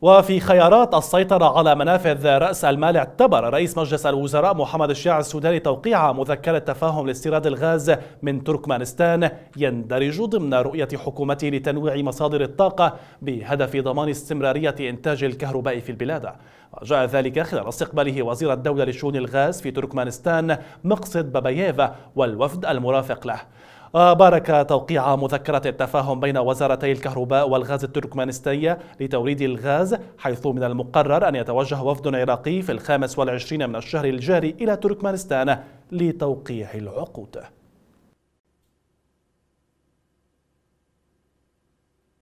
وفي خيارات السيطرة على منافذ رأس المال اعتبر رئيس مجلس الوزراء محمد الشيع السوداني توقيع مذكرة تفاهم لاستيراد الغاز من تركمانستان يندرج ضمن رؤية حكومته لتنويع مصادر الطاقة بهدف ضمان استمرارية إنتاج الكهرباء في البلاد وجاء ذلك خلال استقباله وزير الدولة لشؤون الغاز في تركمانستان مقصد باباييفا والوفد المرافق له وبارك توقيع مذكرة التفاهم بين وزارتي الكهرباء والغاز التركمانستية لتوريد الغاز حيث من المقرر أن يتوجه وفد عراقي في الخامس والعشرين من الشهر الجاري إلى تركمانستان لتوقيع العقود